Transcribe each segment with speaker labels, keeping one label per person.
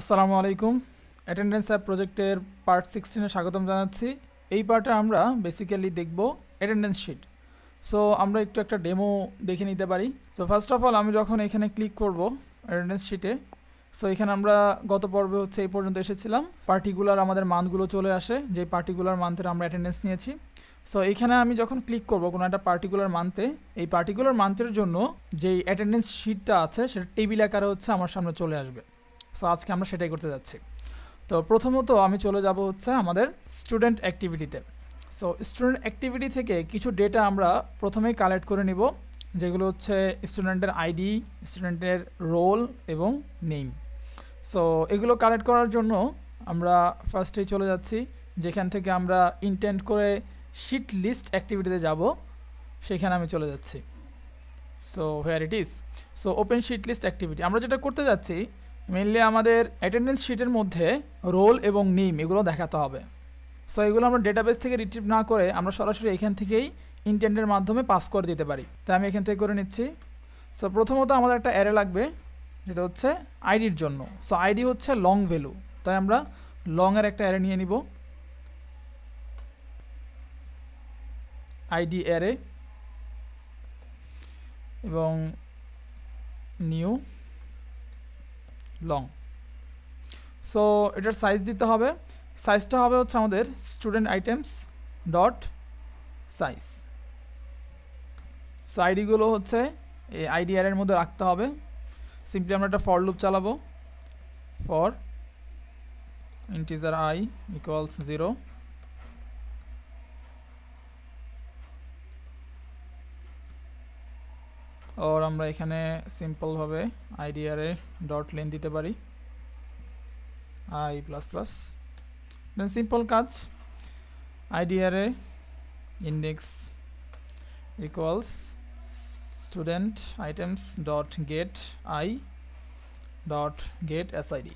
Speaker 1: আসসালামু আলাইকুম attendance app প্রজেক্টের পার্ট সিক্সটিনে স্বাগতম জানাচ্ছি এই পার্টে আমরা বেসিক্যালি দেখব অ্যাটেন্ডেন্স শিট সো আমরা একটু একটা ডেমো দেখে নিতে পারি সো ফার্স্ট অফ অল আমি যখন এখানে ক্লিক করব অ্যাটেন্ডেন্স শিটে সো এখানে আমরা গত পর্বে হচ্ছে এই পর্যন্ত এসেছিলাম পার্টিকুলার আমাদের মান্থগুলো চলে আসে যে পার্টিকুলার মান্থের আমরা অ্যাটেন্ডেন্স নিয়েছি সো এখানে আমি যখন ক্লিক করব কোনো একটা পার্টিকুলার মান্থে এই পার্টিকুলার মান্থের জন্য যেই অ্যাটেন্ডেন্স শিটটা আছে সেটা টেবিল আকারে হচ্ছে আমার সামনে চলে আসবে সো আজকে আমরা সেটাই করতে যাচ্ছি তো প্রথমত আমি চলে যাব হচ্ছে আমাদের স্টুডেন্ট অ্যাক্টিভিটিতে সো স্টুডেন্ট অ্যাক্টিভিটি থেকে কিছু ডেটা আমরা প্রথমেই কালেক্ট করে নিব যেগুলো হচ্ছে স্টুডেন্টের আইডি স্টুডেন্টের রোল এবং নেম সো এগুলো কালেক্ট করার জন্য আমরা ফার্স্টেই চলে যাচ্ছি যেখান থেকে আমরা ইন্টেন্ট করে শিট লিস্ট অ্যাক্টিভিটিতে যাব সেখানে আমি চলে যাচ্ছি so here it is so open sheet list activity আমরা যেটা করতে যাচ্ছি মেনলি আমাদের অ্যাটেন্ডেন্স শিটের মধ্যে রোল এবং নিম এগুলো দেখাতে হবে সো এগুলো আমরা ডেটাবেস থেকে রিট্রিভ না করে আমরা সরাসরি এখান থেকেই ইন্টেন্ডের মাধ্যমে পাস করে দিতে পারি তাই আমি এখান থেকে করে নিচ্ছি সো প্রথমত আমাদের একটা অ্যারে লাগবে যেটা হচ্ছে আইডির জন্য সো আইডি হচ্ছে লং ভ্যালু তাই আমরা লংয়ের একটা অ্যারে নিয়ে নিব আইডি অ্যারে এবং নিউ লং সো এটার সাইজ দিতে হবে সাইজটা হবে হচ্ছে আমাদের student items dot size so আইডিগুলো হচ্ছে এই আইডিআরের মধ্যে রাখতে হবে সিম্পলি আমরা একটা ফর লুপ চালাবো for integer I equals zero or আমরা এখানে সিম্পলভাবে আইডিআরে ডট লেন দিতে পারি I plus plus then simple কাজ আইডিআরে index equals student items dot get I dot get S SID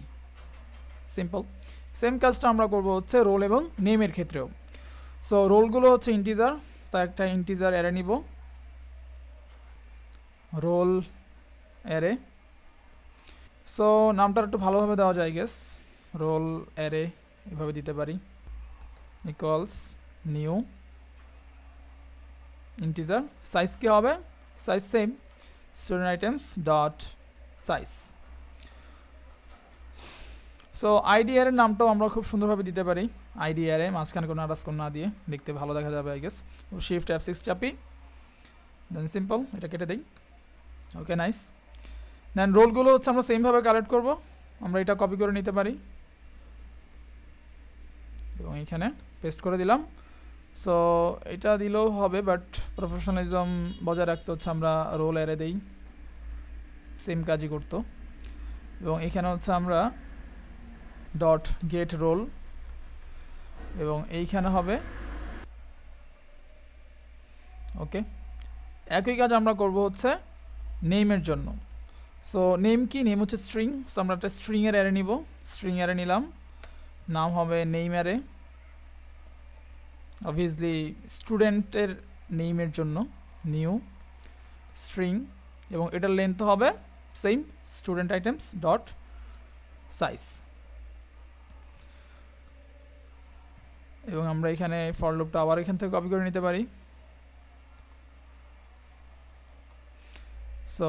Speaker 1: simple same কাজটা আমরা করব হচ্ছে রোল এবং নেমের ক্ষেত্রেও সো রোলগুলো হচ্ছে ইন্টিজার তার একটা ইন্টিজার অ্যারে নিব রোল অ্যারে সো নামটা একটু ভালোভাবে দেওয়া যায় গেস রোল অ্যারে এভাবে দিতে পারি ইকুয়ালস নিউ ইন্টিজার সাইজ কী হবে size same student items dot size so ID এর নামটাও আমরা খুব সুন্দরভাবে দিতে পারি আইডি এর মাঝখানে কোনো আটাস না দিয়ে দেখতে ভালো দেখা যাবে I guess shift F six চাপি দেন সিম্পল এটা কেটে দিই ওকে নাইস দেন রোলগুলো হচ্ছে আমরা সেমভাবে কালেক্ট করব আমরা এটা কপি করে নিতে পারি এবং এখানে পেস্ট করে দিলাম সো এটা দিলেও হবে বাট প্রফেশনালিজম বজায় রাখতে হচ্ছে আমরা রোল এড়ে দেই সেম কাজই করতো এবং এখানে হচ্ছে আমরা ডট গেট রোল এবং এইখানে হবে ওকে একই কাজ আমরা করব হচ্ছে নেমের জন্য সো নেম কি নেম হচ্ছে স্ট্রিং সো আমরা একটা স্ট্রিং এর অ্যারে নিব স্ট্রিং অ্যারে নিলাম নাম হবে নেইম অ্যারে অবভিয়াসলি স্টুডেন্টের নেইমের জন্য নিউ স্ট্রিং এবং এটার লেন্থ হবে same student items dot size এবং আমরা এখানে ফর লুপটা আবার এখান থেকে কপি করে নিতে পারি so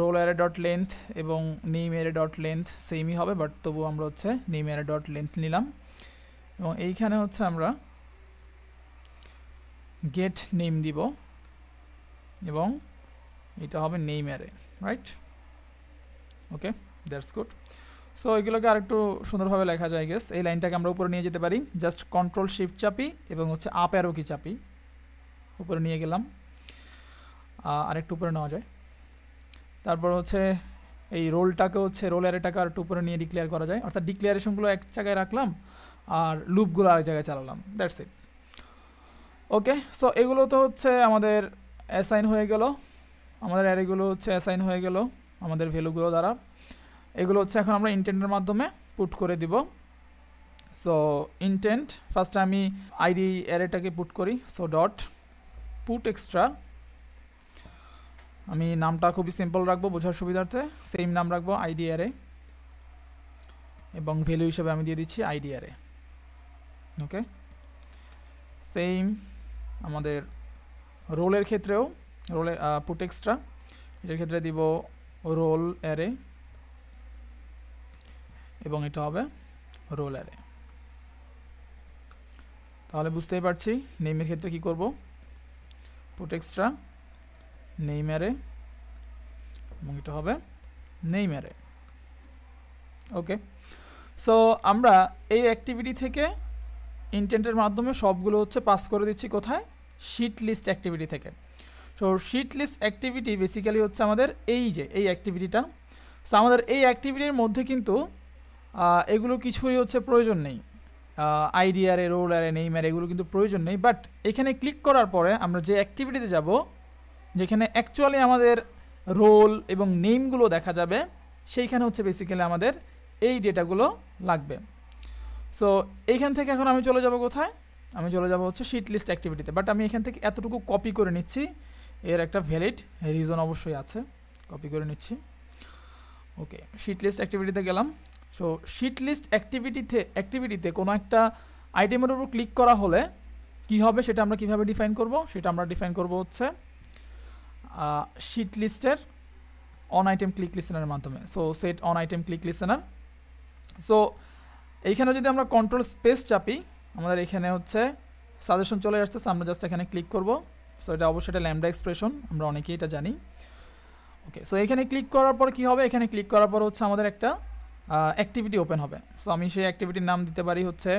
Speaker 1: roll array dot length এবং নেম অ্যারে ডট লেন্থ সেমই হবে বাট তবুও আমরা হচ্ছে নেম অ্যারে ডট লেন্থ নিলাম এবং এইখানে হচ্ছে আমরা গেট নেম দিব এবং এটা হবে name array right okay that's good so এগুলোকে আরেকটু সুন্দরভাবে লেখা যায় গেস এই লাইনটাকে আমরা উপরে নিয়ে যেতে পারি জাস্ট কন্ট্রোল শিফট চাপি এবং হচ্ছে আপ অ্যারো কি চাপি উপরে নিয়ে গেলাম আরেকটু উপরে নেওয়া যায় তারপর হচ্ছে এই রোলটাকে হচ্ছে রোল অ্যারেটাকে আর একটু উপরে নিয়ে ডিক্লেয়ার করা যায় অর্থাৎ ডিক্লিয়ারেশনগুলো এক জায়গায় রাখলাম আর লুপগুলো আরেক জায়গায় চালালাম দ্যাটস ইট ওকে সো এগুলো তো হচ্ছে আমাদের অ্যাসাইন হয়ে গেল আমাদের অ্যারেগুলো হচ্ছে অ্যাসাইন হয়ে গেল আমাদের ভ্যালুগুলো দ্বারা এগুলো হচ্ছে এখন আমরা ইন্টেন্টের মাধ্যমে পুট করে দিব সো ইন্টেন্ট ফার্স্টে আমি আইডি অ্যারেটাকে পুট করি সো ডট পুট এক্সট্রা আমি নামটা খুবই সিম্পল রাখবো বোঝার সুবিধার্থে সেম নাম রাখবো আইডি এবং ভ্যালু হিসেবে আমি দিয়ে দিচ্ছি আইডি ওকে সেম আমাদের রোলের ক্ষেত্রেও রোলে পুটেক্সটা এটার ক্ষেত্রে দিব রোল অ্যারে এবং এটা হবে রোল অ্যারে তাহলে বুঝতেই পারছি নেমের ক্ষেত্রে কি করব পুটেক্সটা নেইমারে এবং এটা হবে নেইমারে ওকে সো আমরা এই অ্যাক্টিভিটি থেকে ইন্টেন্টের মাধ্যমে সবগুলো হচ্ছে পাস করে দিচ্ছি কোথায় শিট লিস্ট অ্যাক্টিভিটি থেকে so sheet list activity basically হচ্ছে আমাদের এই যে এই অ্যাক্টিভিটিটা সো আমাদের এই অ্যাক্টিভিটির মধ্যে কিন্তু এগুলো কিছুই হচ্ছে প্রয়োজন নেই আইডিয়ারে রোল আরে নেইমার এগুলো কিন্তু প্রয়োজন নেই বাট এখানে ক্লিক করার পরে আমরা যে অ্যাক্টিভিটিতে যাব যেখানে অ্যাকচুয়ালি আমাদের রোল এবং নেমগুলো দেখা যাবে সেইখানে হচ্ছে বেসিক্যালি আমাদের এই ডেটাগুলো লাগবে সো এইখান থেকে এখন আমি চলে যাব কোথায় আমি চলে যাব হচ্ছে শিট লিস্ট অ্যাক্টিভিটিতে বাট আমি এখান থেকে এতটুকু কপি করে নিচ্ছি এর একটা ভ্যালিড রিজন অবশ্যই আছে কপি করে নিচ্ছি ওকে শিট লিস্ট অ্যাক্টিভিটিতে গেলাম সো শিট লিস্ট অ্যাক্টিভিটিতে অ্যাক্টিভিটিতে কোনো একটা আইটেমের উপর ক্লিক করা হলে কি হবে সেটা আমরা কিভাবে ডিফাইন করব সেটা আমরা ডিফাইন করব হচ্ছে শিট লিস্টের অন আইটেম ক্লিক লিসেনারের মাধ্যমে so set on item click listener so এইখানে যদি আমরা কন্ট্রোল স্পেস চাপি আমাদের এখানে হচ্ছে সাজেশন চলে আসতেছে আমরা জাস্ট এখানে ক্লিক করব সো এটা অবশ্যই এটা ল্যামডা এক্সপ্রেশন আমরা অনেকেই এটা জানি ওকে সো এখানে ক্লিক করার পর কি হবে এখানে ক্লিক করার পর হচ্ছে আমাদের একটা অ্যাক্টিভিটি ওপেন হবে সো আমি সেই অ্যাক্টিভিটির নাম দিতে পারি হচ্ছে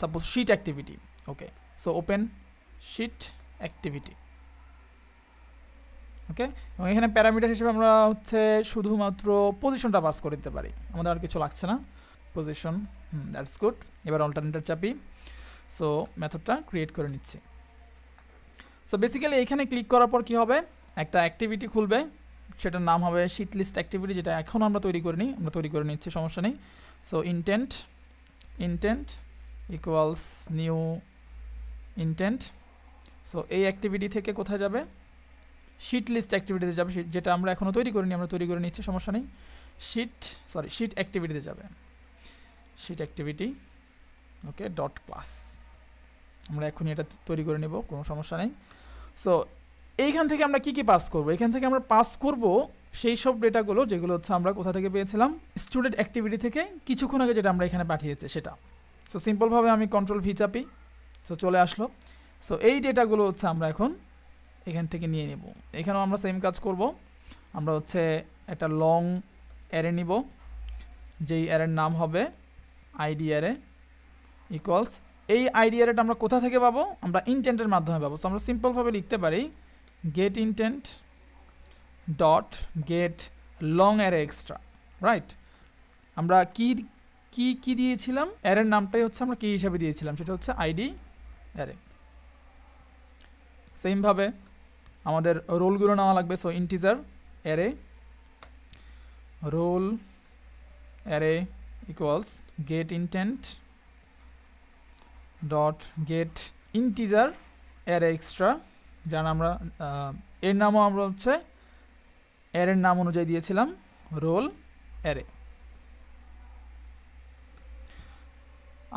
Speaker 1: suppose sheet activity okay so open sheet activity okay এবং এখানে প্যারামিটার হিসেবে আমরা হচ্ছে শুধুমাত্র পজিশনটা পাস করে দিতে পারি আমাদের আর কিছু লাগছে না পজিশন দ্যাটস গুড এবার অল্টারনেটার চাপি সো মেথডটা ক্রিয়েট করে নিচ্ছি সো বেসিক্যালি এখানে ক্লিক করার পর কি হবে একটা অ্যাক্টিভিটি খুলবে সেটার নাম হবে শিট লিস্ট অ্যাক্টিভিটি যেটা এখন আমরা তৈরি করে নিই আমরা তৈরি করে নিচ্ছি সমস্যা নেই so intent intent equals new intent so এই অ্যাক্টিভিটি থেকে কোথায় যাবে শিট লিস্ট অ্যাক্টিভিটিতে যাবে যেটা আমরা এখনও তৈরি করিনি আমরা তৈরি করে নিচ্ছি সমস্যা নেই শিট সরি শিট অ্যাক্টিভিটিতে যাবে sheet activity okay dot class আমরা এখনই এটা তৈরি করে নেব কোনো সমস্যা নেই সো এইখান থেকে আমরা কি কি পাস করব এখান থেকে আমরা পাস করব সেই সব ডেটাগুলো যেগুলো হচ্ছে আমরা কোথা থেকে পেয়েছিলাম স্টুডেন্ট অ্যাক্টিভিটি থেকে কিছুক্ষণ আগে যেটা আমরা এখানে পাঠিয়েছি সেটা সো সিম্পলভাবে আমি কন্ট্রোল ভি চাপি সো চলে আসলো সো এই ডেটাগুলো হচ্ছে আমরা এখন এখান থেকে নিয়ে নেব এখানেও আমরা সেম কাজ করব আমরা হচ্ছে একটা লং অ্যারে নিব যেই অ্যারের নাম হবে আইডি অ্যারে ইকুয়ালস এই আইডি অ্যারেটা আমরা কোথা থেকে পাবো আমরা ইনটেন্টের মাধ্যমে পাবো তো আমরা সিম্পলভাবে লিখতে পারি get intent dot get long array extra right আমরা কি কি কি দিয়েছিলাম অ্যারের নামটাই হচ্ছে আমরা কি হিসাবে দিয়েছিলাম সেটা হচ্ছে আইডি অ্যারে সেইমভাবে আমাদের রোলগুলো নেওয়া লাগবে so integer array roll array equals get intent dot get integer array extra যার আমরা এর নামও আমরা হচ্ছে অ্যারের নাম অনুযায়ী দিয়েছিলাম রোল অ্যারে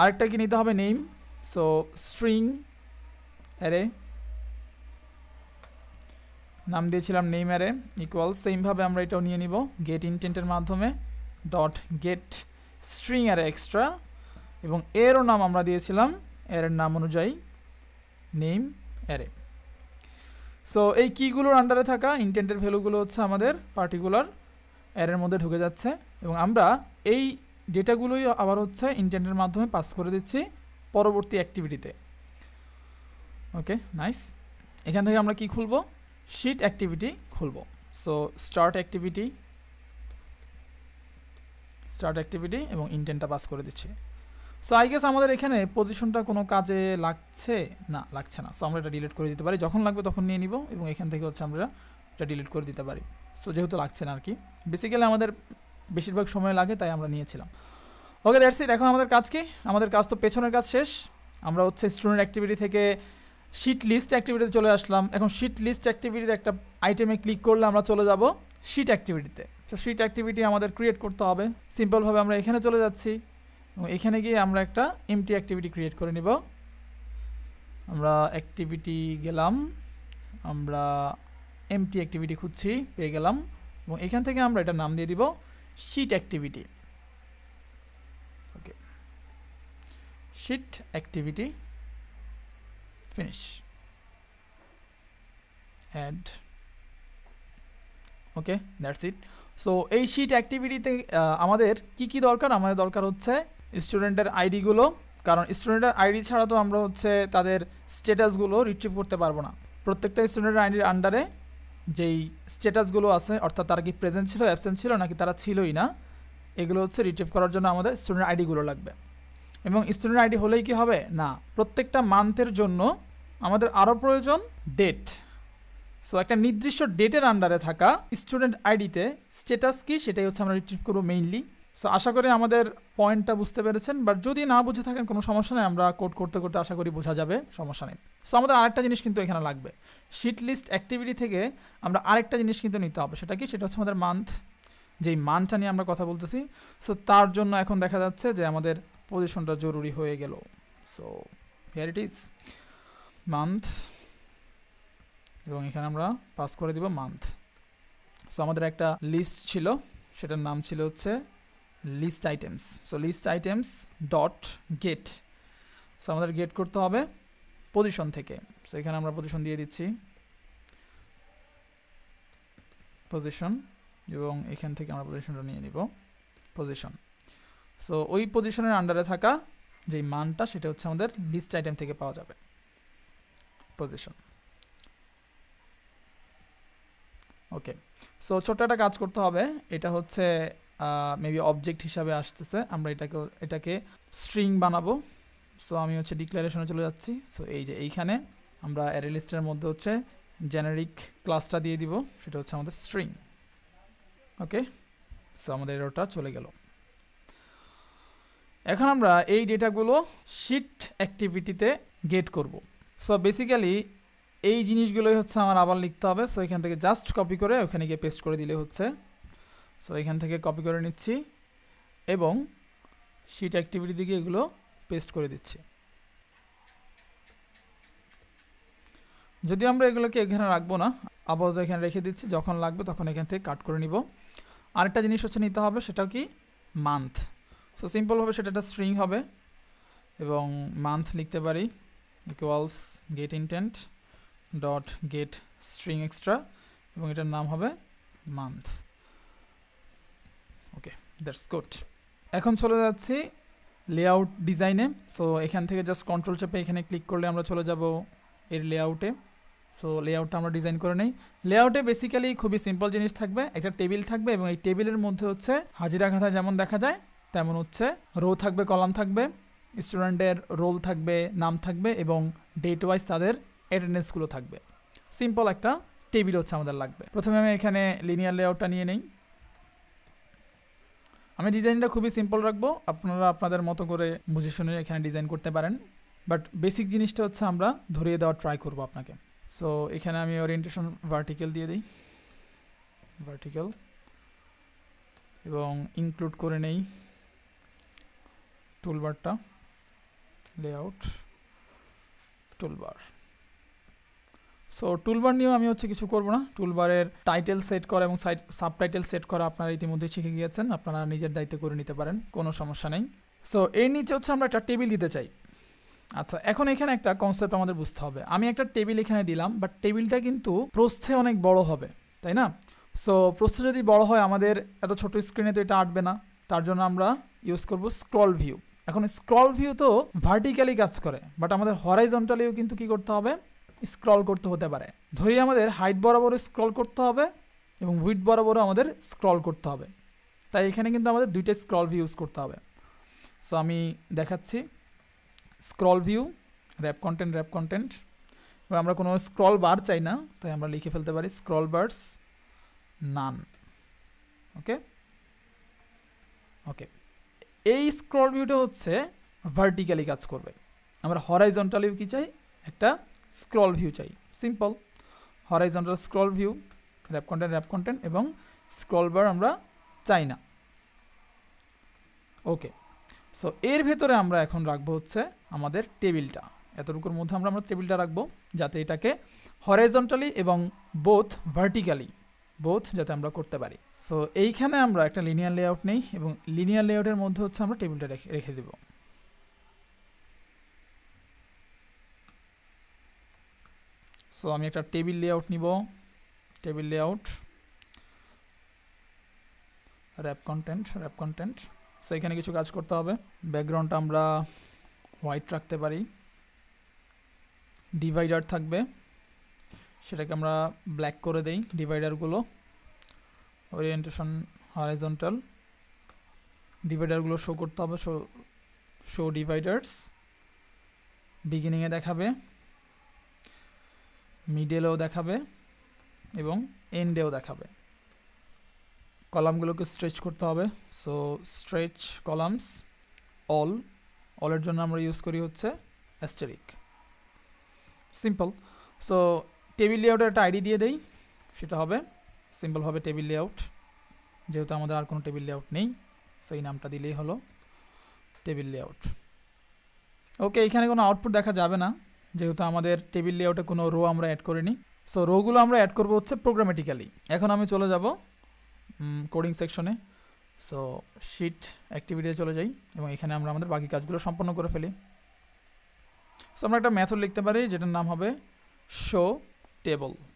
Speaker 1: আরেকটা কি নিতে হবে নেম সো স্ট্রিং অ্যারে নাম দিয়েছিলাম নেইমারে ইকুয়াল সেমভাবে আমরা এটাও নিয়ে নিব গেট ইনটেন্টের মাধ্যমে ডট গেট স্ট্রিং আর এক্সট্রা এবং এরও নাম আমরা দিয়েছিলাম এর নাম অনুযায়ী নেম অ্যারে সো এই কীগুলোর আন্ডারে থাকা ইনটেন্টের ভ্যালুগুলো হচ্ছে আমাদের পার্টিকুলার অ্যারের মধ্যে ঢুকে যাচ্ছে এবং আমরা এই ডেটাগুলোই আবার হচ্ছে ইনটেন্টের মাধ্যমে পাস করে দিচ্ছি পরবর্তী অ্যাক্টিভিটিতে ওকে নাইস এখান থেকে আমরা কি খুলবো শিট অ্যাক্টিভিটি খুলব so start activity start activity এবং ইন্টেনটা পাস করে দিচ্ছে সো আই গেস আমাদের এখানে পজিশনটা কোনো কাজে লাগছে না লাগছে না সো আমরা এটা ডিলিট করে দিতে পারি যখন লাগবে তখন নিয়ে নিব এবং এখান থেকে হচ্ছে আমরা এটা ডিলিট করে দিতে পারি সো যেহেতু লাগছে না আর কি বেসিক্যালি আমাদের বেশিরভাগ সময় লাগে তাই আমরা নিয়েছিলাম ওকে দ্যাটস ইট এখন আমাদের কাজ কি আমাদের কাজ তো পেছনের কাজ শেষ আমরা হচ্ছে স্টুডেন্ট অ্যাক্টিভিটি থেকে শিট লিস্ট অ্যাক্টিভিটিতে চলে আসলাম এখন শিট লিস্ট অ্যাক্টিভিটির একটা আইটেমে ক্লিক করলে আমরা চলে যাব শিট অ্যাক্টিভিটিতে তো শিট অ্যাক্টিভিটি আমাদের ক্রিয়েট করতে হবে সিম্পলভাবে আমরা এখানে চলে যাচ্ছি এবং এখানে গিয়ে আমরা একটা এমটি অ্যাক্টিভিটি ক্রিয়েট করে নিব আমরা অ্যাক্টিভিটি গেলাম আমরা এমটি অ্যাক্টিভিটি খুঁজছি পেয়ে গেলাম এবং এখান থেকে আমরা এটা নাম দিয়ে দিব sheet activity okay sheet activity finish add okay that's it so এই শিট অ্যাক্টিভিটিতে আমাদের কি কি দরকার আমাদের দরকার হচ্ছে স্টুডেন্টের আইডি গুলো কারণ স্টুডেন্টের আইডি ছাড়া তো আমরা হচ্ছে তাদের স্ট্যাটাসগুলো রিট্রিভ করতে পারবো না প্রত্যেকটা স্টুডেন্টের আইডির আন্ডারে যেই স্ট্যাটাসগুলো আছে অর্থাৎ তারা কি প্রেজেন্ট ছিল অ্যাবসেন্ট ছিল নাকি তারা ছিলই না এগুলো হচ্ছে রিট্রিভ করার জন্য আমাদের স্টুডেন্ট আইডিগুলো লাগবে এবং স্টুডেন্ট আইডি হলেই কি হবে না প্রত্যেকটা মান্থের জন্য আমাদের আরও প্রয়োজন ডেট সো একটা নির্দিষ্ট ডেটের আন্ডারে থাকা স্টুডেন্ট আইডিতে স্ট্যাটাস কি সেটাই হচ্ছে আমরা রিট্রিভ করবো মেইনলি সো আশা করি আমাদের পয়েন্টটা বুঝতে পেরেছেন বাট যদি না বুঝে থাকেন কোনো সমস্যা নেই আমরা কোড করতে করতে আশা করি বোঝা যাবে সমস্যা নেই সো আমাদের আরেকটা জিনিস কিন্তু এখানে লাগবে শিট লিস্ট অ্যাক্টিভিটি থেকে আমরা আরেকটা জিনিস কিন্তু নিতে হবে সেটা কি সেটা হচ্ছে আমাদের মান্থ যেই মানটা নিয়ে আমরা কথা বলতেছি সো তার জন্য এখন দেখা যাচ্ছে যে আমাদের পজিশনটা জরুরি হয়ে গেল so here it is month এবং এখানে আমরা পাস করে দিব মান্থ সো আমাদের একটা লিস্ট ছিল সেটার নাম ছিল হচ্ছে list items so list items dot get so আমাদের গেট করতে হবে পজিশন থেকে সো এখানে আমরা পজিশন দিয়ে দিচ্ছি পজিশন এবং এখান থেকে আমরা পজিশনটা নিয়ে নিব পজিশন সো ওই পজিশনের আন্ডারে থাকা যেই মানটা সেটা হচ্ছে আমাদের লিস্ট আইটেম থেকে পাওয়া যাবে পজিশন ওকে সো ছোট্ট একটা কাজ করতে হবে এটা হচ্ছে মেবি অবজেক্ট হিসাবে আসতেছে আমরা এটাকে এটাকে স্ট্রিং বানাবো সো আমি হচ্ছে ডিক্লারেশনে চলে যাচ্ছি সো এই যে এইখানে আমরা অ্যারেলিস্টের মধ্যে হচ্ছে জেনারিক ক্লাসটা দিয়ে দিব সেটা হচ্ছে আমাদের স্ট্রিং ওকে সো আমাদের এরোটা চলে গেল এখন আমরা এই ডেটাগুলো শিট অ্যাক্টিভিটিতে গেট করবো সো বেসিক্যালি এই জিনিসগুলোই হচ্ছে আমার আবার লিখতে হবে সো এখান থেকে জাস্ট কপি করে ওখানে গিয়ে পেস্ট করে দিলে হচ্ছে সো এখান থেকে কপি করে নিচ্ছি এবং শিট অ্যাক্টিভিটি দিকে এগুলো পেস্ট করে দিচ্ছি যদি আমরা এগুলোকে এখানে রাখবো না আবার এখানে রেখে দিচ্ছি যখন লাগবে তখন এখান থেকে কাট করে নিব আরেকটা জিনিস হচ্ছে নিতে হবে সেটা কি মান্থ সো সিম্পলভাবে সেটা একটা স্ট্রিং হবে এবং মান্থ লিখতে পারি equals get intent dot get string extra এবং এটার নাম হবে মান্থ ওকে দ্যাটস গুড এখন চলে যাচ্ছি লেআউট ডিজাইনে সো এখান থেকে জাস্ট কন্ট্রোল চেপে এখানে ক্লিক করলে আমরা চলে যাব এর লেআউটে সো লেআউটটা আমরা ডিজাইন করে নেই লেআউটে বেসিক্যালি খুবই সিম্পল জিনিস থাকবে একটা টেবিল থাকবে এবং এই টেবিলের মধ্যে হচ্ছে হাজিরা খাতা যেমন দেখা যায় তেমন হচ্ছে রো থাকবে কলাম থাকবে স্টুডেন্টের রোল থাকবে নাম থাকবে এবং ডেট ওয়াইজ তাদের অ্যাটেন্ডেন্সগুলো থাকবে সিম্পল একটা টেবিল হচ্ছে আমাদের লাগবে প্রথমে আমি এখানে লিনিয়ার লেআউটটা নিয়ে নিই আমি ডিজাইনটা খুবই সিম্পল রাখবো আপনারা আপনাদের মতো করে বুঝে শুনে এখানে ডিজাইন করতে পারেন বাট বেসিক জিনিসটা হচ্ছে আমরা ধরিয়ে দেওয়ার ট্রাই করব আপনাকে সো এখানে আমি ওরিয়েন্টেশন ভার্টিক্যাল দিয়ে দিই ভার্টিক্যাল এবং ইনক্লুড করে নেই টুলবারটা লেআউট টুলবার সো টুলবার নিয়েও আমি হচ্ছে কিছু করব না টুলবারের টাইটেল সেট করা এবং সাইট সাবটাইটেল সেট করা আপনারা ইতিমধ্যে শিখে গিয়েছেন আপনারা নিজের দায়িত্ব করে নিতে পারেন কোনো সমস্যা নেই সো এর নিচে হচ্ছে আমরা একটা টেবিল দিতে চাই আচ্ছা এখন এখানে একটা কনসেপ্ট আমাদের বুঝতে হবে আমি একটা টেবিল এখানে দিলাম বাট টেবিলটা কিন্তু প্রস্থে অনেক বড় হবে তাই না সো প্রস্থে যদি বড় হয় আমাদের এত ছোট স্ক্রিনে তো এটা আঁটবে না তার জন্য আমরা ইউজ করব স্ক্রল ভিউ এখন স্ক্রল ভিউ তো ভার্টিক্যালি কাজ করে বাট আমাদের হরাইজন্টালিও কিন্তু কি করতে হবে স্ক্রল করতে হতে পারে ধরি আমাদের হাইট বরাবর স্ক্রল করতে হবে এবং উইথ বরাবরও আমাদের স্ক্রল করতে হবে তাই এখানে কিন্তু আমাদের দুইটা স্ক্রল ভিউ ইউজ করতে হবে সো আমি দেখাচ্ছি scroll view wrap content wrap content বা আমরা কোনো স্ক্রল বার চাই না তাই আমরা লিখে ফেলতে পারি স্ক্রল বার্স নান ওকে ওকে এই স্ক্রল ভিউটা হচ্ছে ভার্টিক্যালি কাজ করবে আমরা হরাইজন্টালিও কি চাই একটা স্ক্রল ভিউ চাই simple horizontal scroll view wrap content wrap content এবং স্ক্রল বার আমরা চাই না ওকে সো এর ভেতরে আমরা এখন রাখবো হচ্ছে আমাদের টেবিলটা এতটুকুর মধ্যে আমরা আমরা টেবিলটা রাখবো যাতে এটাকে হরাইজন্টালি এবং বোথ ভার্টিক্যালি বোধ যাতে আমরা করতে পারি সো এইখানে আমরা একটা লিনিয়ার লেআউট নেই এবং লিনিয়ার লেআউটের মধ্যে হচ্ছে আমরা টেবিলটা রেখে রেখে দেবো সো আমি একটা টেবিল লেআউট নিব table layout wrap content wrap content so এখানে কিছু কাজ করতে হবে ব্যাকগ্রাউন্ডটা আমরা হোয়াইট রাখতে পারি ডিভাইডার থাকবে সেটাকে আমরা ব্ল্যাক করে দেই ডিভাইডারগুলো ওরিয়েন্টেশন হরাইজন্টাল ডিভাইডারগুলো শো করতে হবে শো শো ডিভাইডার্স বিগিনিংয়ে দেখাবে মিডেলেও দেখাবে এবং এন্ডেও দেখাবে কলামগুলোকে স্ট্রেচ করতে হবে সো স্ট্রেচ কলামস অল অলের জন্য আমরা ইউজ করি হচ্ছে অ্যাস্টেরিক সিম্পল সো টেবিল লেআউটের একটা আইডি দিয়ে দেই সেটা হবে সিম্পল হবে টেবিল লেআউট যেহেতু আমাদের আর কোনো টেবিল লেআউট নেই সো এই নামটা দিলেই হলো টেবিল লেআউট ওকে এখানে কোনো আউটপুট দেখা যাবে না যেহেতু আমাদের টেবিল লেআউটে কোনো রো আমরা অ্যাড করিনি সো রোগুলো আমরা অ্যাড করবো হচ্ছে প্রোগ্রামেটিক্যালি এখন আমি চলে যাব কোডিং সেকশনে সো শিট অ্যাক্টিভিটিতে চলে যাই এবং এখানে আমরা আমাদের বাকি কাজগুলো সম্পন্ন করে ফেলি সো আমরা একটা ম্যাথড লিখতে পারি যেটার নাম হবে শো টেবল অল্টার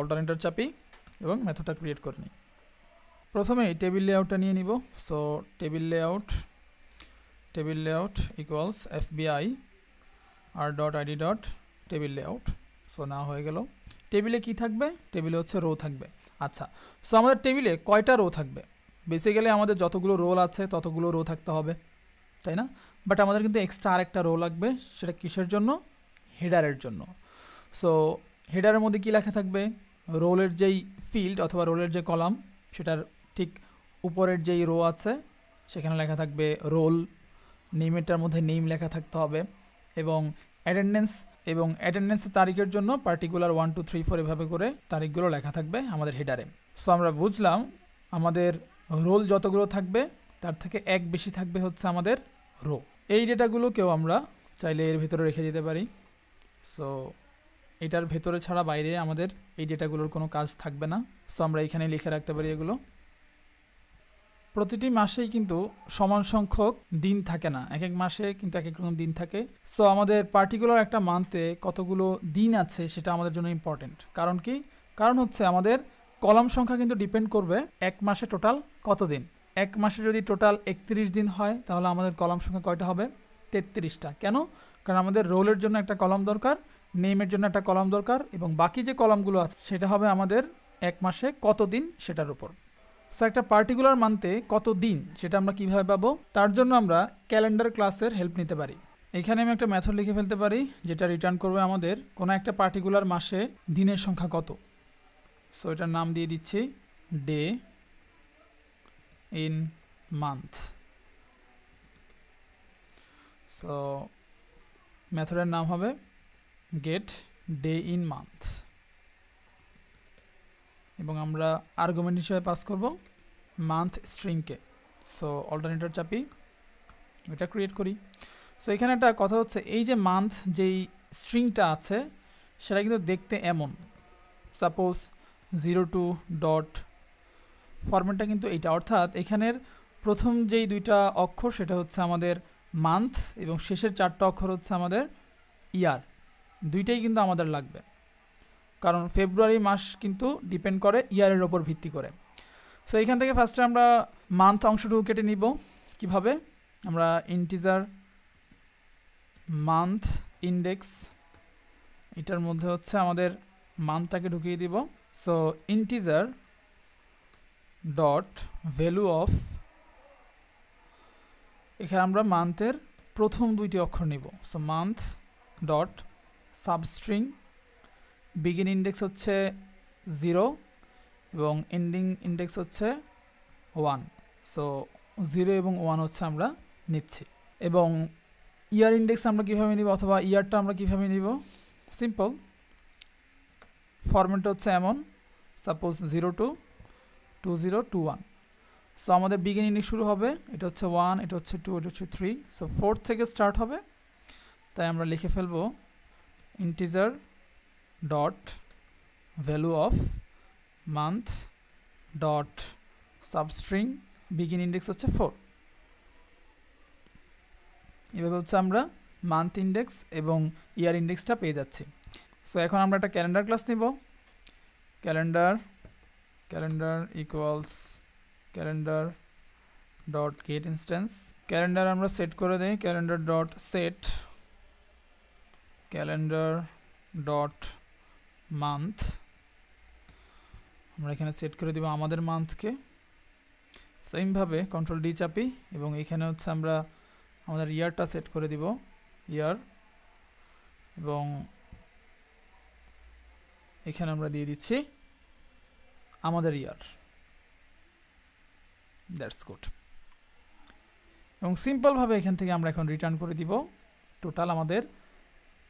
Speaker 1: অল্টারনেটর চাপি এবং মেথডটা ক্রিয়েট করে নিই প্রথমে টেবিল লেআউটটা নিয়ে নিব so table layout table layout equals FBI R dot ID dot table layout so না হয়ে গেল টেবিলে কি থাকবে টেবিলে হচ্ছে রো থাকবে আচ্ছা সো আমাদের টেবিলে কয়টা রো থাকবে বেসিক্যালি আমাদের যতগুলো রোল আছে ততগুলো রো থাকতে হবে তাই না বাট আমাদের কিন্তু এক্সট্রা আরেকটা রো লাগবে সেটা কিসের জন্য হেডারের জন্য সো হেডারের মধ্যে কী লেখা থাকবে রোলের যেই ফিল্ড অথবা রোলের যে কলাম সেটার ঠিক উপরের যেই রো আছে সেখানে লেখা থাকবে রোল নেমেরটার মধ্যে নেম লেখা থাকতে হবে এবং অ্যাটেন্ডেন্স এবং অ্যাটেন্ডেন্সের তারিখের জন্য particular one two three four এভাবে করে তারিখগুলো লেখা থাকবে আমাদের হেডারে সো আমরা বুঝলাম আমাদের রোল যতগুলো থাকবে তার থেকে এক বেশি থাকবে হচ্ছে আমাদের রো এই ডেটাগুলোকেও আমরা চাইলে এর ভিতরে রেখে দিতে পারি সো এটার ভেতরে ছাড়া বাইরে আমাদের এই ডেটাগুলোর কোনো কাজ থাকবে না সো আমরা এখানে লিখে রাখতে পারি এগুলো প্রতিটি মাসেই কিন্তু সমান সংখ্যক দিন থাকে না এক এক মাসে কিন্তু এক এক রকম দিন থাকে সো আমাদের পার্টিকুলার একটা মান্থে কতগুলো দিন আছে সেটা আমাদের জন্য ইম্পর্টেন্ট কারণ কি কারণ হচ্ছে আমাদের কলম সংখ্যা কিন্তু ডিপেন্ড করবে এক মাসে টোটাল কত দিন এক মাসে যদি টোটাল একত্রিশ দিন হয় তাহলে আমাদের কলম সংখ্যা কয়টা হবে তেত্রিশটা কেন কারণ আমাদের রোলের জন্য একটা কলম দরকার নেমের জন্য একটা কলম দরকার এবং বাকি যে কলমগুলো আছে সেটা হবে আমাদের এক মাসে কত দিন সেটার উপর সো একটা পার্টিকুলার মান্থে কত দিন সেটা আমরা কিভাবে পাবো তার জন্য আমরা ক্যালেন্ডার ক্লাসের হেল্প নিতে পারি এখানে আমি একটা ম্যাথড লিখে ফেলতে পারি যেটা রিটার্ন করবে আমাদের কোনো একটা পার্টিকুলার মাসে দিনের সংখ্যা কত সো এটার নাম দিয়ে দিচ্ছি ডে ইন মান্থ সো মেথডের নাম হবে গেট ডে ইন মান্থ এবং আমরা আর্গুমেন্ট হিসেবে পাস করব মান্থ স্ট্রিংকে সো অল্টারনেটর চাপি এটা ক্রিয়েট করি সো এখানে একটা কথা হচ্ছে এই যে মান্থ যেই স্ট্রিংটা আছে সেটা কিন্তু দেখতে এমন সাপোজ জিরো টু ডট ফরম্যাটটা কিন্তু এইটা অর্থাৎ এখানের প্রথম যেই দুইটা অক্ষর সেটা হচ্ছে আমাদের মান্থ এবং শেষের চারটা অক্ষর হচ্ছে আমাদের ইয়ার দুইটাই কিন্তু আমাদের লাগবে কারণ ফেব্রুয়ারি মাস কিন্তু ডিপেন্ড করে ইয়ারের ওপর ভিত্তি করে সো এখান থেকে ফার্স্টে আমরা মান্থ অংশটুকু কেটে নিব কিভাবে আমরা ইন্টিজার মান্থ ইন্ডেক্স এটার মধ্যে হচ্ছে আমাদের মান্থটাকে ঢুকিয়ে দিব so integer dot value of এখানে আমরা মান্থের প্রথম দুইটি অক্ষর নিব so month dot substring begin index হচ্ছে জিরো এবং এন্ডিং ইন্ডেক্স হচ্ছে ওয়ান সো জিরো এবং ওয়ান হচ্ছে আমরা নিচ্ছি এবং ইয়ার ইন্ডেক্স আমরা কীভাবে নিব অথবা ইয়ারটা আমরা কীভাবে নিব সিম্পল ফরম্যাট হচ্ছে এমন suppose zero two two zero two one so আমাদের বিগিন ইনিং শুরু হবে এটা হচ্ছে ওয়ান এটা হচ্ছে টু এটা হচ্ছে থ্রি সো ফোর্থ থেকে স্টার্ট হবে তাই আমরা লিখে ফেলবো integer dot value of month dot substring begin index হচ্ছে ফোর এভাবে হচ্ছে আমরা মান্থ ইন্ডেক্স এবং ইয়ার ইন্ডেক্সটা পেয়ে যাচ্ছি সো এখন আমরা একটা ক্যালেন্ডার ক্লাস নিব calendar calendar equals calendar dot get instance calendar আমরা সেট করে দিই calendar dot set calendar dot month আমরা এখানে সেট করে দিব আমাদের মান্থকে সেমভাবে কন্ট্রোল ডি চাপি এবং এখানে হচ্ছে আমরা আমাদের ইয়ারটা সেট করে দিব ইয়ার এবং এখানে আমরা দিয়ে দিচ্ছি আমাদের ইয়ার দ্যাটস গুড এবং সিম্পলভাবে এখান থেকে আমরা এখন রিটার্ন করে দিব টোটাল আমাদের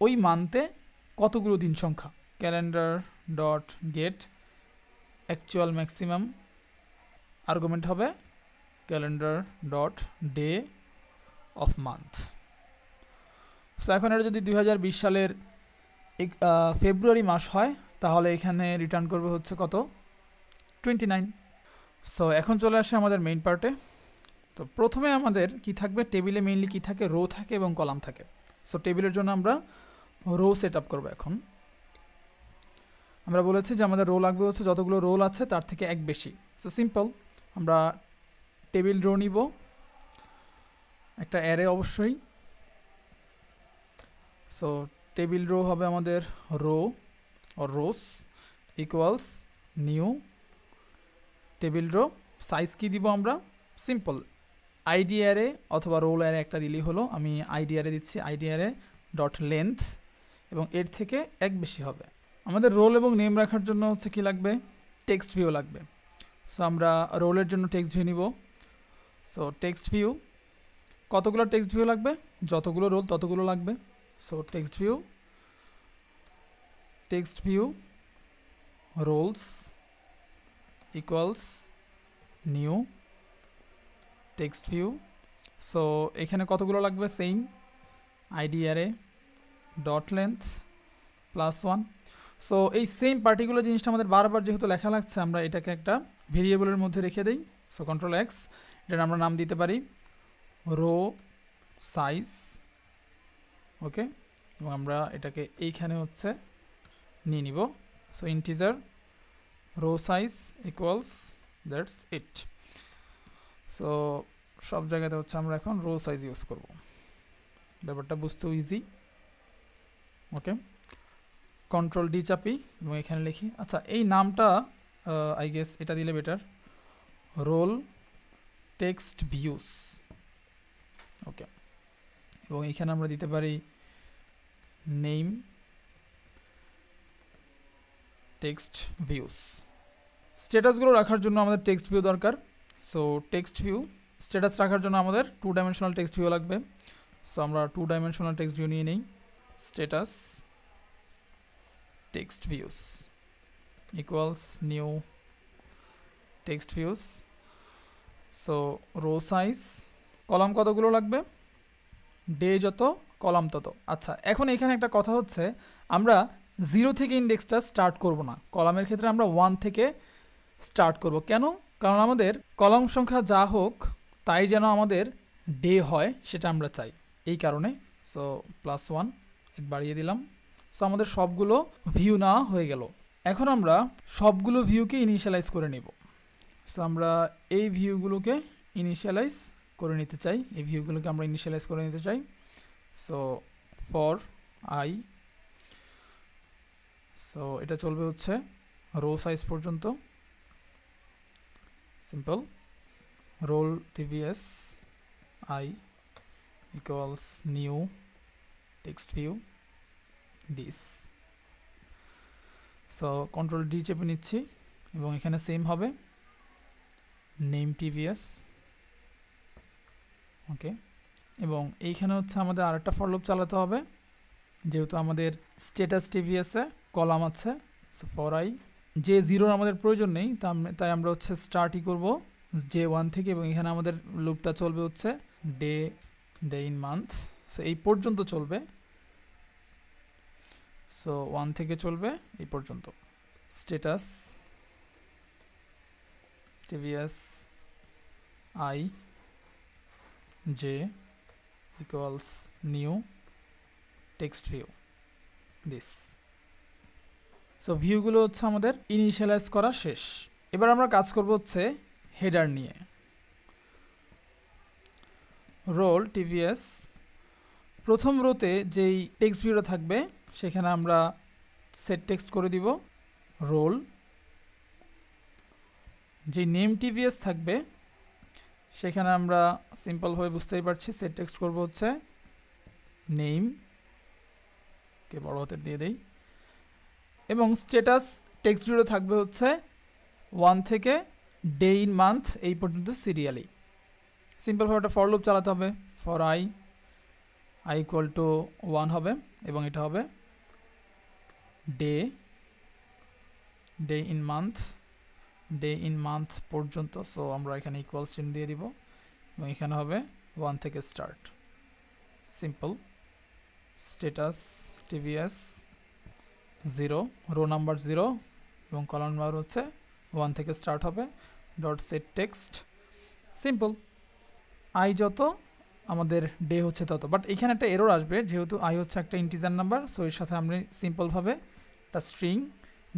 Speaker 1: ওই মান্থে কতগুলো দিন সংখ্যা calendar dot get actual maximum argument হবে calendar dot day of month so এখন এটা যদি দুই সালের ফেব্রুয়ারি মাস হয় তাহলে এখানে রিটার্ন করবে হচ্ছে কত টোয়েন্টি নাইন সো এখন চলে আসে আমাদের মেইন পার্টে তো প্রথমে আমাদের কি থাকবে টেবিলে মেইনলি কি থাকে রো থাকে এবং কলাম থাকে সো টেবিলের জন্য আমরা রো সেট আপ করবো এখন আমরা বলেছি যে আমাদের রো লাগবে হচ্ছে যতগুলো রোল আছে তার থেকে এক বেশি সো সিম্পল আমরা টেবিল রো নিব একটা অ্যারে অবশ্যই সো টেবিল রো হবে আমাদের row or rows equals new table row size কি দিব আমরা সিম্পল আইডিয়ারে অথবা রোল অ্যারে একটা দিলেই হলো আমি আইডিয়ারে দিচ্ছি আইডিয়ারে ডট লেন্থ এবং এর থেকে এক বেশি হবে আমাদের রোল এবং নেম রাখার জন্য হচ্ছে কি লাগবে টেক্সট ভিউ লাগবে সো আমরা রোলের জন্য টেক্সট ভিউ নিব সো টেক্সট ভিউ কতগুলো টেক্সট ভিউ লাগবে যতগুলো রোল ততগুলো লাগবে so text view text view rolls equals new text view so এখানে কতগুলো লাগবে same ID array dot length plus one so এই সেম পার্টিকুলার জিনিসটা আমাদের বারবার যেহেতু লেখা লাগছে আমরা এটাকে একটা ভেরিয়েবলের মধ্যে রেখে দিই সো কন্ট্রোল এক্স এটার আমরা নাম দিতে পারি রো সাইজ ওকে এবং আমরা এটাকে এইখানে হচ্ছে নিয়ে নিব so integer row size equals that's it so সব জায়গাতে হচ্ছে আমরা এখন রো সাইজ ইউজ করব ব্যাপারটা বুঝতেও ইজি ওকে কন্ট্রোল ডি চাপি এবং এখানে লিখি আচ্ছা এই নামটা আই গেস এটা দিলে better roll text views okay এবং এখানে আমরা দিতে পারি নেম টেক্সট ভিউস স্ট্যাটাসগুলো রাখার জন্য আমাদের টেক্সট ভিউ দরকার সো টেক্সট ভিউ স্ট্যাটাস রাখার জন্য আমাদের টু ডাইমেনশনাল টেক্সট ভিউ লাগবে সো আমরা টু ডাইমেনশনাল টেক্সট ভিউ নিয়ে নিই status text views equals new text views so row size column কতগুলো লাগবে ডে যত কলাম তত আচ্ছা এখন এখানে একটা কথা হচ্ছে আমরা জিরো থেকে ইন্ডেক্সটা স্টার্ট করব না কলামের ক্ষেত্রে আমরা ওয়ান থেকে স্টার্ট করব কেন কারণ আমাদের কলম সংখ্যা যা হোক তাই যেন আমাদের ডে হয় সেটা আমরা চাই এই কারণে সো প্লাস ওয়ান বাড়িয়ে দিলাম সো আমাদের সবগুলো ভিউ না হয়ে গেল এখন আমরা সবগুলো ভিউকে ইনিশিয়ালাইজ করে নেব সো আমরা এই ভিউগুলোকে ইনিশিয়ালাইজ করে নিতে চাই এই ভিউগুলোকে আমরা ইনিশিয়ালাইজ করে নিতে চাই সো ফর আই সো এটা চলবে হচ্ছে রো সাইজ পর্যন্ত simple roll TVs I equals new text view this so control D চেপে নিচ্ছি এবং এখানে সেম হবে নেম টিভিএস ওকে এবং এইখানে হচ্ছে আমাদের আরেকটা ফরলোপ চালাতে হবে যেহেতু আমাদের স্টেটাস টিভিএসে কলাম আছে সো ফর আই যে জিরোর আমাদের প্রয়োজন নেই তাই আমরা হচ্ছে স্টার্টই করব জে ওয়ান থেকে এবং এখানে আমাদের লুপটা চলবে হচ্ছে day day in month so এই পর্যন্ত চলবে সো ওয়ান থেকে চলবে এই পর্যন্ত status TVs I J equals new text view this so ভিউগুলো হচ্ছে আমাদের ইনিশিয়ালাইজ করা শেষ এবার আমরা কাজ করব হচ্ছে হেডার নিয়ে রোল টিভিএস প্রথম রোতে যেই টেক্সট ভিউটা থাকবে সেখানে আমরা সেট টেক্সট করে দিব রোল যে নেম টিভিএস থাকবে সেখানে আমরা সিম্পলভাবে বুঝতেই পারছি সেট টেক্সট করব হচ্ছে নেইম কে বড় হতে দিয়ে দেই এবং স্ট্যাটাস টেক্সট জুড়ে থাকবে হচ্ছে ওয়ান থেকে ডে ইন মান্থ এই পর্যন্ত সিরিয়ালি সিম্পলভাবে একটা ফর লুপ চালাতে হবে for I I equal to one হবে এবং এটা হবে day day in month day in month পর্যন্ত সো আমরা এখানে ইকুয়াল চিহ্ন দিয়ে দিব এবং এখানে হবে ওয়ান থেকে start simple status TVs zero row number zero এবং কলম নাম্বার হচ্ছে ওয়ান থেকে স্টার্ট হবে dot set text simple I যত আমাদের ডে হচ্ছে তত বাট এখানে একটা এরর আসবে যেহেতু আই হচ্ছে একটা ইন্টিজার নাম্বার সো এর সাথে আমরা সিম্পলভাবে একটা স্ট্রিং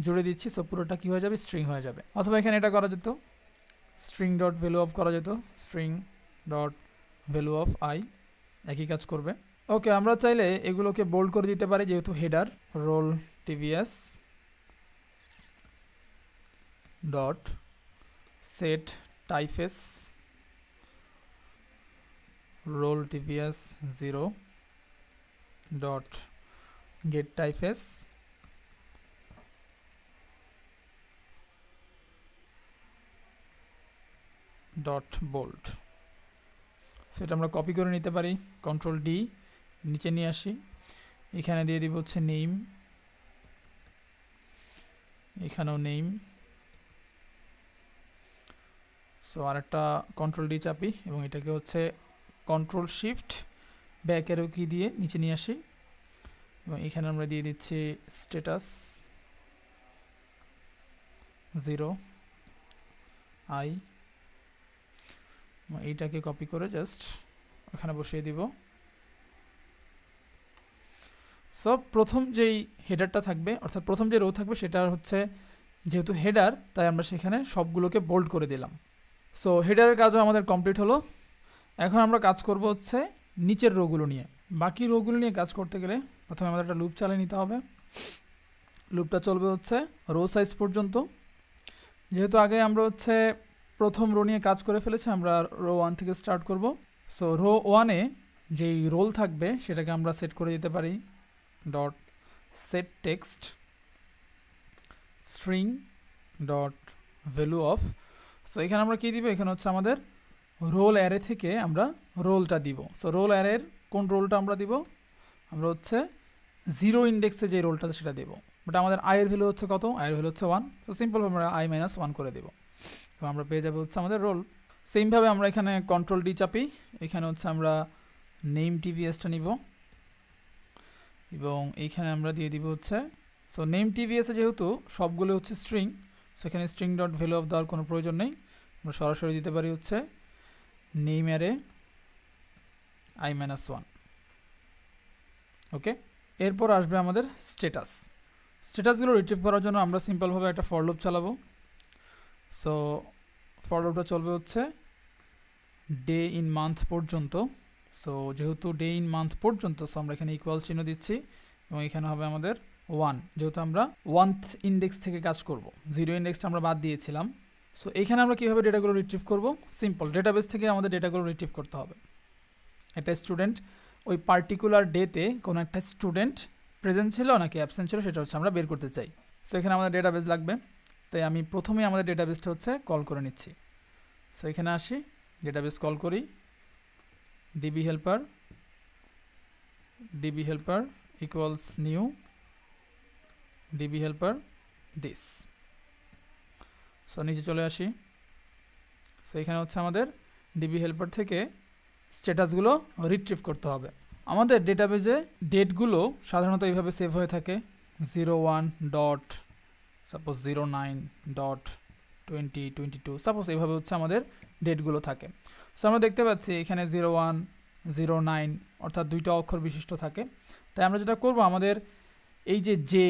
Speaker 1: জুড়ে দিচ্ছি সো পুরোটা কী হয়ে যাবে স্ট্রিং হয়ে যাবে অথবা এখানে এটা করা যেত স্ট্রিং ডট ভ্যালু অফ করা যেত string dot value of I একই কাজ করবে ওকে আমরা চাইলে এগুলোকে বোল্ড করে দিতে পারি যেহেতু header roll TVs dot set typeface roll tbs 0 dot get typeface dot bold so এটা আমরা কপি করে নিতে পারি কন্ট্রোল ডি নিচে নিয়ে আসি এখানে দিয়ে দিব হচ্ছে নেম এখানেও নেম সো আরেকটা কন্ট্রোল ডি চাপি এবং এটাকে হচ্ছে কন্ট্রোল শিফট ব্যাক কি দিয়ে নিচে নিয়ে আসি এবং এখানে আমরা দিয়ে দিচ্ছি স্ট্যাটাস জিরো আই এইটাকে কপি করে জাস্ট ওখানে বসিয়ে দিব সো প্রথম যেই হেডারটা থাকবে অর্থাৎ প্রথম যে রো থাকবে সেটার হচ্ছে যেহেতু হেডার তাই আমরা সেখানে সবগুলোকে বোল্ড করে দিলাম সো হেডারের কাজও আমাদের কমপ্লিট হলো এখন আমরা কাজ করব হচ্ছে নিচের রোগুলো নিয়ে বাকি রোগুলো নিয়ে কাজ করতে গেলে প্রথমে আমাদের একটা লুপ চালিয়ে নিতে হবে লুপটা চলবে হচ্ছে রো সাইজ পর্যন্ত যেহেতু আগে আমরা হচ্ছে প্রথম রো নিয়ে কাজ করে ফেলেছি আমরা রো ওয়ান থেকে স্টার্ট করব সো রো ওয়ানে যেই রোল থাকবে সেটাকে আমরা সেট করে দিতে পারি dot set text string dot value of so এখানে আমরা কী দিব এখানে হচ্ছে আমাদের রোল অ্যারে থেকে আমরা রোলটা দিব সো রোল অ্যারের কোন রোলটা আমরা দিব আমরা হচ্ছে জিরো ইন্ডেক্সে যে রোলটা সেটা দেবো বাট আমাদের আয়ের ভ্যালু হচ্ছে কত আয়ের ভ্যালু হচ্ছে ওয়ান সো সিম্পল আমরা আই মাইনাস ওয়ান করে দেবো এবং আমরা পেয়ে যাবো হচ্ছে আমাদের রোল সেমভাবে আমরা এখানে কন্ট্রোল ডি চাপি এখানে হচ্ছে আমরা নেম টিভিএসটা নিব এবং এইখানে আমরা দিয়ে দিব হচ্ছে সো নেম টিভিএসে যেহেতু সবগুলো হচ্ছে স্ট্রিং সেখানে স্ট্রিং ডট ভ্যালু অফ দেওয়ার কোনো প্রয়োজন নেই আমরা সরাসরি দিতে পারি হচ্ছে name array I minus one okay এরপর আসবে আমাদের স্টেটাস স্টেটাসগুলো রিট্রিভ করার জন্য আমরা সিম্পলভাবে একটা ফরলোপ চালাবো সো ফরলোপটা চলবে হচ্ছে ডে ইন মান্থ পর্যন্ত সো যেহেতু ডে ইন মান্থ পর্যন্ত সো আমরা এখানে ইকুয়াল চিহ্ন দিচ্ছি এবং এখানে হবে আমাদের ওয়ান যেহেতু আমরা ওয়ান্থ ইন্ডেক্স থেকে কাজ করব জিরো ইন্ডেক্সটা আমরা বাদ দিয়েছিলাম সো এখানে আমরা কীভাবে ডেটাগুলো রিট্রিভ করব সিম্পল ডেটাবেস থেকে আমাদের ডেটাগুলো রিট্রিভ করতে হবে একটা স্টুডেন্ট ওই পার্টিকুলার ডেতে কোনো একটা স্টুডেন্ট প্রেজেন্ট ছিল নাকি অ্যাবসেন্ট ছিল সেটা হচ্ছে আমরা বের করতে চাই সো এখানে আমাদের ডেটাবেস লাগবে তাই আমি প্রথমেই আমাদের ডেটাবেসটা হচ্ছে কল করে নিচ্ছি সো এখানে আসি ডেটাবেস কল করি db helper db helper equals new db helper this so নিচে চলে আসি সো এখানে হচ্ছে আমাদের ডিবি হেল্পার থেকে স্ট্যাটাসগুলো রিট্রিভ করতে হবে আমাদের ডেটাবেজে ডেটগুলো সাধারণত এইভাবে সেভ হয়ে থাকে zero one dot suppose zero nine dot twenty twenty two suppose এইভাবে হচ্ছে আমাদের ডেটগুলো থাকে সো আমরা দেখতে পাচ্ছি এখানে জিরো ওয়ান জিরো নাইন অর্থাৎ দুইটা অক্ষর বিশিষ্ট থাকে তাই আমরা যেটা করব আমাদের এই যে জে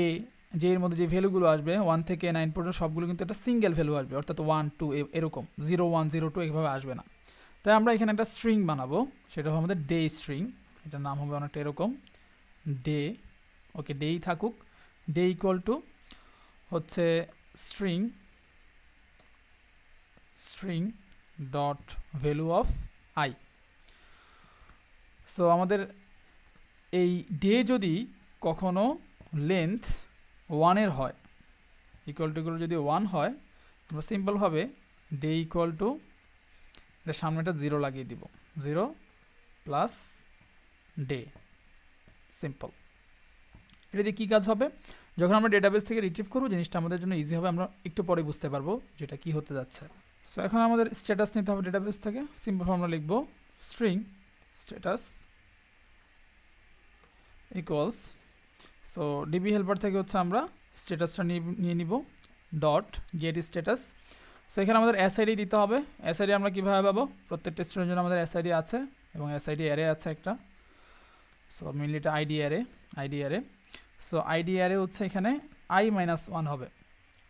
Speaker 1: যে এর মধ্যে যে ভ্যালুগুলো আসবে ওয়ান থেকে নাইন পর্যন্ত সবগুলো কিন্তু একটা সিঙ্গেল ভ্যালু আসবে অর্থাৎ ওয়ান টু এরকম জিরো ওয়ান জিরো টু এইভাবে আসবে না তাই আমরা এখানে একটা স্ট্রিং বানাবো সেটা হবে আমাদের ডে স্ট্রিং এটার নাম হবে অনেকটা এরকম ডে ওকে ডেই থাকুক ডে ইকুয়াল টু হচ্ছে string string dot value of I so আমাদের এই ডে যদি কখনো লেন্থ ওয়ানের হয় ইকুয়াল টু যদি ওয়ান হয় আমরা সিম্পলভাবে ডে ইকুয়াল টু এটা সামনেটা জিরো লাগিয়ে দিব জিরো প্লাস ডে সিম্পল এটা দিয়ে কী কাজ হবে যখন আমরা ডেটাবেস থেকে রিট্রিভ করবো জিনিসটা আমাদের জন্য ইজি হবে আমরা একটু পরে বুঝতে পারবো যেটা কি হতে যাচ্ছে সো এখন আমাদের স্ট্যাটাস নিতে হবে ডেটাবেস থেকে সিম্পল আমরা লিখব string status equals so DB helper থেকে হচ্ছে আমরা স্ট্যাটাসটা নিয়ে নিব ডট গেট স্ট্যাটাস সো এখানে আমাদের এসআইডি দিতে হবে এসআইডি আমরা কীভাবে পাবো প্রত্যেকটা স্টুডেন্টের জন্য আমাদের এসআইডি আছে এবং এসআইডি অ্যারে আছে একটা সো মেনলি এটা ID array ID array so ID array হচ্ছে এখানে আই মাইনাস ওয়ান হবে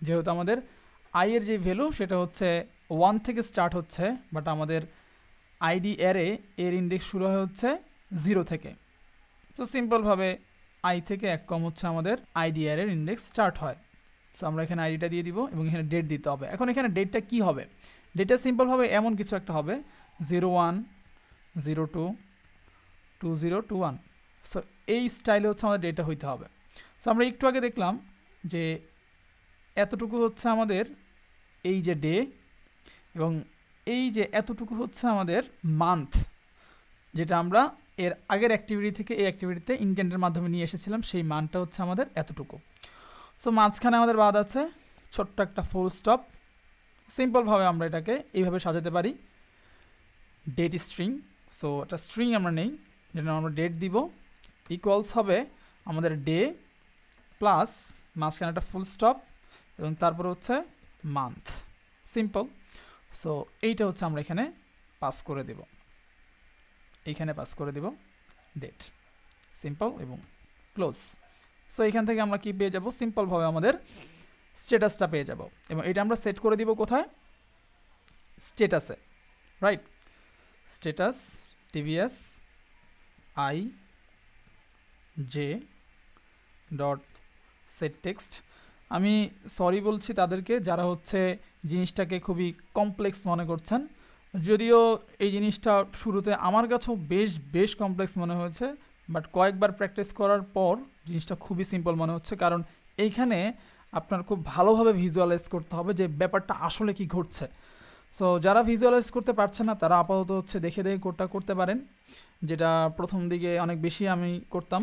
Speaker 1: যেহেতু আমাদের আই এর যে ভ্যালু সেটা হচ্ছে ওয়ান থেকে স্টার্ট হচ্ছে বাট আমাদের আইডি অ্যারে এর ইন্ডেক্স শুরু হয়ে হচ্ছে জিরো থেকে তো সিম্পলভাবে আই থেকে এক কম হচ্ছে আমাদের আইডি অ্যারের ইন্ডেক্স স্টার্ট হয় তো আমরা এখানে আইডিটা দিয়ে দিব এবং এখানে ডেট দিতে হবে এখন এখানে ডেটটা কি হবে ডেটটা সিম্পলভাবে এমন কিছু একটা হবে zero one zero two two zero two one so এই স্টাইলে হচ্ছে আমাদের ডেটা হইতে হবে সো আমরা একটু আগে দেখলাম যে এতটুকু হচ্ছে আমাদের এই যে ডে এবং এই যে এতটুকু হচ্ছে আমাদের মান্থ যেটা আমরা এর আগের অ্যাক্টিভিটি থেকে এই অ্যাক্টিভিটিতে ইন্টেন্টের মাধ্যমে নিয়ে এসেছিলাম সেই মানটা হচ্ছে আমাদের এতটুকু সো মাঝখানে আমাদের বাদ আছে ছোট্ট একটা ফুল স্টপ সিম্পলভাবে আমরা এটাকে এইভাবে সাজাতে পারি ডেট স্ট্রিং সো একটা স্ট্রিং আমরা নেই যেটা আমরা ডেট দিব ইকুয়ালস হবে আমাদের ডে প্লাস মাঝখানে একটা ফুল স্টপ এবং তারপর হচ্ছে মান্থ সিম্পল সো এইটা হচ্ছে আমরা এখানে পাস করে দেব এইখানে পাস করে দেব ডেট সিম্পল এবং ক্লোজ সো এখান থেকে আমরা কি পেয়ে যাব সিম্পলভাবে আমাদের স্টেটাসটা পেয়ে যাব এবং এটা আমরা সেট করে দিব কোথায় স্টেটাসে right status TVs I J dot set text আমি সরি বলছি তাদেরকে যারা হচ্ছে জিনিসটাকে খুবই কমপ্লেক্স মনে করছেন যদিও এই জিনিসটা শুরুতে আমার কাছেও বেশ বেশ কমপ্লেক্স মনে হয়েছে বাট কয়েকবার প্র্যাকটিস করার পর জিনিসটা খুবই সিম্পল মনে হচ্ছে কারণ এইখানে আপনার খুব ভালোভাবে ভিজুয়ালাইজ করতে হবে যে ব্যাপারটা আসলে কি ঘটছে সো যারা ভিজুয়ালাইজ করতে পারছে না তারা আপাতত হচ্ছে দেখে দেখে কোডটা করতে পারেন যেটা প্রথম দিকে অনেক বেশি আমি করতাম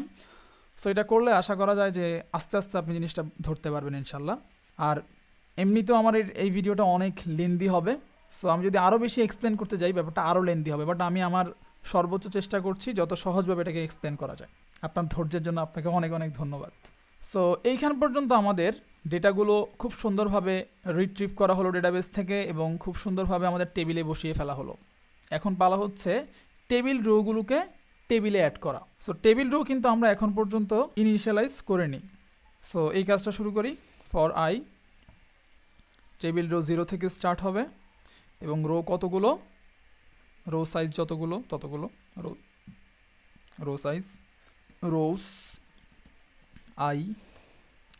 Speaker 1: সো এটা করলে আশা করা যায় যে আস্তে আস্তে আপনি জিনিসটা ধরতে পারবেন ইনশাল্লাহ আর এমনিতেও আমার এই ভিডিওটা অনেক লেন্দি হবে সো আমি যদি আরও বেশি এক্সপ্লেন করতে যাই ব্যাপারটা আরও লেন্দি হবে বাট আমি আমার সর্বোচ্চ চেষ্টা করছি যত সহজভাবে এটাকে এক্সপ্লেন করা যায় আপনার ধৈর্যের জন্য আপনাকে অনেক অনেক ধন্যবাদ সো এইখান পর্যন্ত আমাদের ডেটাগুলো খুব সুন্দরভাবে রিট্রিভ করা হলো ডেটাবেস থেকে এবং খুব সুন্দরভাবে আমাদের টেবিলে বসিয়ে ফেলা হলো এখন পালা হচ্ছে টেবিল রোগুলোকে টেবিলে অ্যাড করা সো টেবিল রো কিন্তু আমরা এখন পর্যন্ত ইনিশিয়ালাইজ করিনি সো এই কাজটা শুরু করি for I table row zero থেকে স্টার্ট হবে এবং রো কতগুলো রো সাইজ যতগুলো ততগুলো row row size rows I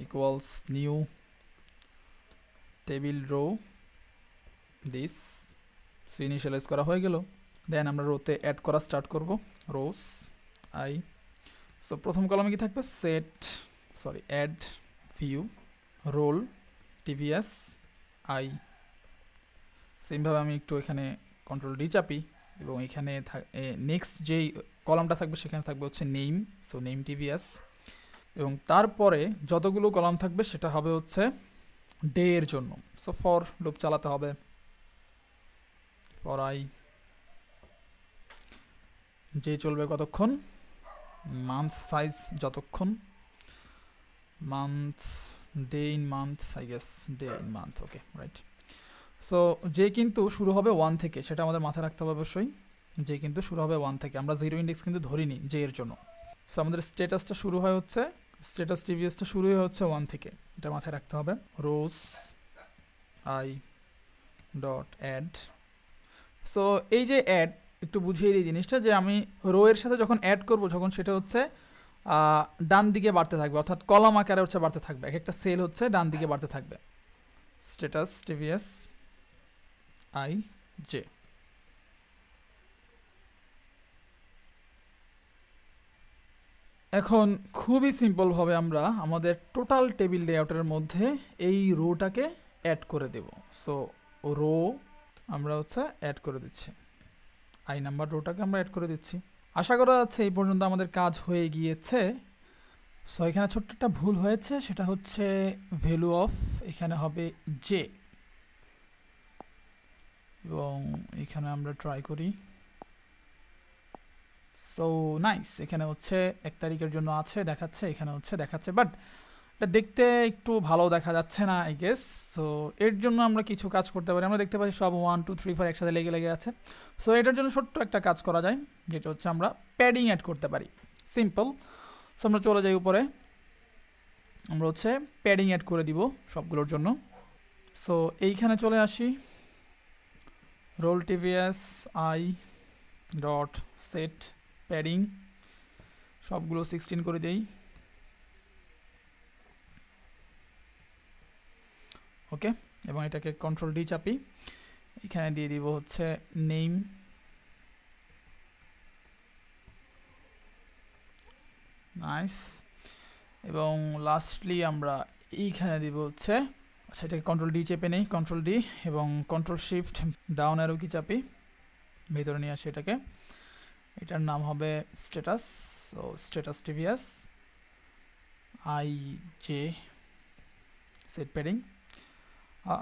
Speaker 1: equals new table row this so initialize করা হয়ে গেল দেন আমরা রোতে অ্যাড করা স্টার্ট করব রোস আই সো প্রথম কলামে কি থাকবে set sorry add view roll TVs I সেমভাবে আমি একটু এখানে কন্ট্রোল ডি চাপি এবং এখানে নেক্সট যেই কলামটা থাকবে সেখানে থাকবে হচ্ছে নেইম সো নেম টিভিএস এবং তারপরে যতগুলো কলাম থাকবে সেটা হবে হচ্ছে ডে এর জন্য সো ফর লুপ চালাতে হবে ফর আই যে চলবে কতক্ষণ মান্থ সাইজ যতক্ষণ month day in month I guess day in month okay right so যে কিন্তু শুরু হবে ওয়ান থেকে সেটা আমাদের মাথায় রাখতে হবে অবশ্যই যে কিন্তু শুরু হবে ওয়ান থেকে আমরা জিরো ইন্ডেক্স কিন্তু ধরি ধরিনি যে এর জন্য সো আমাদের স্ট্যাটাসটা শুরু হয় হচ্ছে স্ট্যাটাস টিভিএসটা শুরু হয় হচ্ছে ওয়ান থেকে এটা মাথায় রাখতে হবে rows I dot add so এই যে অ্যাড একটু বুঝিয়ে দিই জিনিসটা যে আমি রো এর সাথে যখন অ্যাড করব যখন সেটা হচ্ছে ডান দিকে বাড়তে থাকবে অর্থাৎ কলম আকারে হচ্ছে বাড়তে থাকবে এক একটা সেল হচ্ছে ডান দিকে বাড়তে থাকবে স্টেটাস টিভিএস আই জে এখন খুবই সিম্পলভাবে আমরা আমাদের টোটাল টেবিল লেআউটের মধ্যে এই রোটাকে অ্যাড করে দেব সো রো আমরা হচ্ছে অ্যাড করে দিচ্ছি আই নাম্বার রোটাকে আমরা অ্যাড করে দিচ্ছি আশা করা যাচ্ছে এই পর্যন্ত আমাদের কাজ হয়ে গিয়েছে সো এখানে ছোট্ট একটা ভুল হয়েছে সেটা হচ্ছে ভ্যালু অফ এখানে হবে জে এবং এখানে আমরা ট্রাই করি সো নাইস এখানে হচ্ছে এক তারিখের জন্য আছে দেখাচ্ছে এখানে হচ্ছে দেখাচ্ছে বাট এটা দেখতে একটু ভালো দেখা যাচ্ছে না আই গেস সো এর জন্য আমরা কিছু কাজ করতে পারি আমরা দেখতে পাচ্ছি সব ওয়ান টু থ্রি ফোর একসাথে লেগে লেগে আছে সো এটার জন্য ছোট্ট একটা কাজ করা যায় যেটা হচ্ছে আমরা প্যাডিং অ্যাড করতে পারি সিম্পল সো আমরা চলে যাই উপরে আমরা হচ্ছে প্যাডিং অ্যাড করে দিব সবগুলোর জন্য সো এইখানে চলে আসি roll TVs I dot set padding সবগুলো সিক্সটিন করে দিই ওকে এবং এটাকে কন্ট্রোল ডি চাপি এখানে দিয়ে দিব হচ্ছে নেম নাইস এবং লাস্টলি আমরা এইখানে দিব হচ্ছে সেটাকে কন্ট্রোল ডি চেপে নেই কন্ট্রোল ডি এবং control shift down arrow key চাপি ভেতরে নিয়ে আসে এটাকে এটার নাম হবে স্ট্যাটাস ও status TVs I J set padding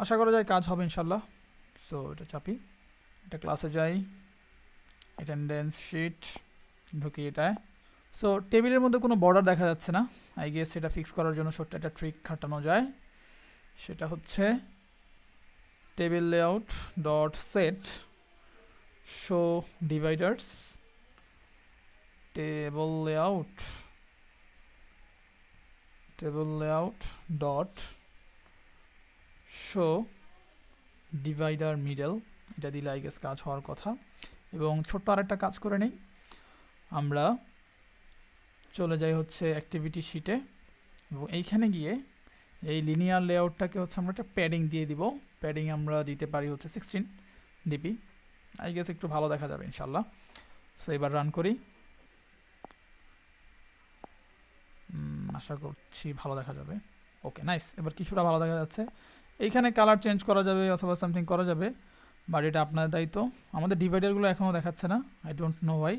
Speaker 1: আশা করা যায় কাজ হবে ইনশাল্লাহ সো এটা চাপি এটা ক্লাসে যাই অ্যাটেন্ডেন্স শিট ঢুকি এটায় সো টেবিলের মধ্যে কোনো বর্ডার দেখা যাচ্ছে না আই গিয়ে সেটা ফিক্স করার জন্য ছোট্ট একটা ট্রিক খাটানো যায় সেটা হচ্ছে table layout dot set show dividers table layout table layout dot show divider middle এটা দিলে আই গেস কাজ হওয়ার কথা এবং ছোট্ট আরেকটা কাজ করে নেই আমরা চলে যাই হচ্ছে অ্যাক্টিভিটি শিটে এবং এইখানে গিয়ে এই লিনিয়ার লেআউটটাকে হচ্ছে আমরা একটা প্যাডিং দিয়ে দিব প্যাডিং আমরা দিতে পারি হচ্ছে সিক্সটিন ডিপি আই গেস একটু ভালো দেখা যাবে ইনশাল্লাহ সো এবার রান করি আশা করছি ভালো দেখা যাবে ওকে নাইস এবার কিছুটা ভালো দেখা যাচ্ছে এইখানে কালার চেঞ্জ করা যাবে অথবা সামথিং করা যাবে বাট এটা আপনার দায়িত্ব আমাদের ডিভাইডারগুলো এখনও দেখাচ্ছে না I don't know why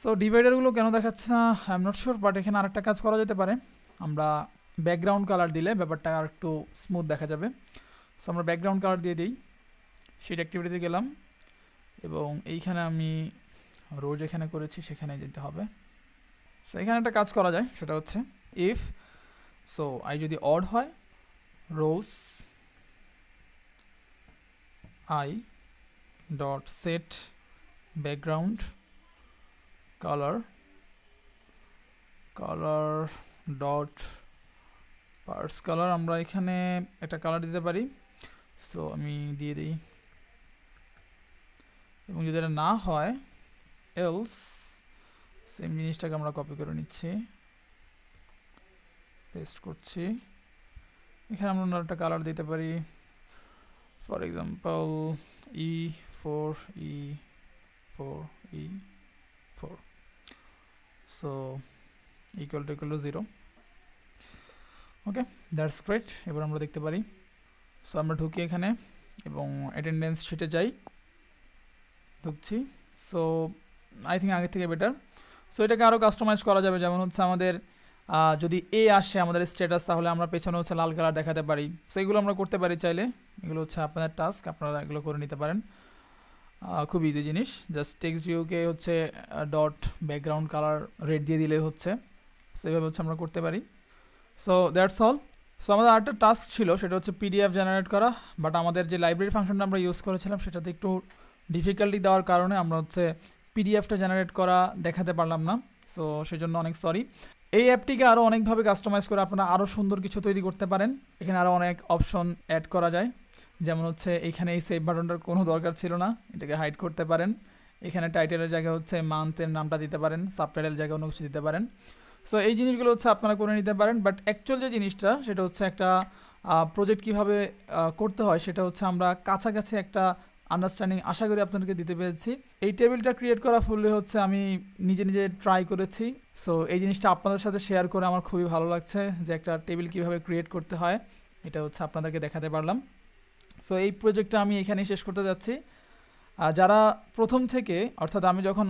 Speaker 1: so ডিভাইডারগুলো কেন দেখাচ্ছে না I am not sure but এখানে আরেকটা কাজ করা যেতে পারে আমরা ব্যাকগ্রাউন্ড কালার দিলে ব্যাপারটা আর একটু স্মুথ দেখা যাবে সো আমরা ব্যাকগ্রাউন্ড কালার দিয়ে দিই শিট অ্যাক্টিভিটিতে গেলাম এবং এইখানে আমি রোজ এখানে করেছি সেখানে যেতে হবে সো এখানে একটা কাজ করা যায় সেটা হচ্ছে ইফ সো আই যদি অড হয় rows i dot set background color color dot parse color আমরা এখানে একটা কালার দিতে পারি সো আমি দিয়ে দিই এবং যদি এটা না হয় এলস সেম জিনিসটাকে আমরা কপি করে নিচ্ছি পেস্ট করছি এখানে আমরা একটা কালার দিতে পারি for example e4 e4 e4 so equal to equal to 0 okay that's great এবার আমরা দেখতে পারি সো আমরা ঢুকি এখানে এবং অ্যাটেন্ডেন্স শিটে যাই ঢুকছি সো আই থিঙ্ক আগের থেকে বেটার সো এটাকে আরও কাস্টমাইজ করা যাবে যেমন হচ্ছে আমাদের যদি এ আসে আমাদের স্ট্যাটাস তাহলে আমরা পেছনে হচ্ছে লাল কালার দেখাতে পারি সেগুলো এগুলো আমরা করতে পারি চাইলে এগুলো হচ্ছে আপনাদের টাস্ক আপনারা এগুলো করে নিতে পারেন খুব ইজি জিনিস জাস্ট টেক্সট ভিউকে হচ্ছে ডট ব্যাকগ্রাউন্ড কালার রেড দিয়ে দিলে হচ্ছে সেভাবে হচ্ছে আমরা করতে পারি সো দ্যাটস অল সো আমাদের আরেকটা টাস্ক ছিল সেটা হচ্ছে পিডিএফ জেনারেট করা বাট আমাদের যে লাইব্রেরি ফাংশনটা আমরা ইউজ করেছিলাম সেটাতে একটু ডিফিকাল্টি দেওয়ার কারণে আমরা হচ্ছে পিডিএফটা জেনারেট করা দেখাতে পারলাম না সো সেজন্য অনেক সরি এই অ্যাপটিকে আরও অনেকভাবে কাস্টমাইজ করে আপনারা আরও সুন্দর কিছু তৈরি করতে পারেন এখানে আরও অনেক অপশন অ্যাড করা যায় যেমন হচ্ছে এখানে এই সেভ বাটনটার কোনো দরকার ছিল না এটাকে হাইড করতে পারেন এখানে টাইটেলের জায়গায় হচ্ছে মান্থের নামটা দিতে পারেন সাবটাইটেল জায়গায় অন্য কিছু দিতে পারেন সো এই জিনিসগুলো হচ্ছে আপনারা করে নিতে পারেন বাট অ্যাকচুয়াল যে জিনিসটা সেটা হচ্ছে একটা প্রজেক্ট কিভাবে করতে হয় সেটা হচ্ছে আমরা কাছাকাছি একটা আন্ডারস্ট্যান্ডিং আশা করি আপনাদেরকে দিতে পেরেছি এই টেবিলটা ক্রিয়েট করা ফুললি হচ্ছে আমি নিজে নিজে ট্রাই করেছি সো এই জিনিসটা আপনাদের সাথে শেয়ার করে আমার খুবই ভালো লাগছে যে একটা টেবিল কিভাবে ক্রিয়েট করতে হয় এটা হচ্ছে আপনাদেরকে দেখাতে পারলাম সো এই প্রজেক্টটা আমি এখানেই শেষ করতে যাচ্ছি যারা প্রথম থেকে অর্থাৎ আমি যখন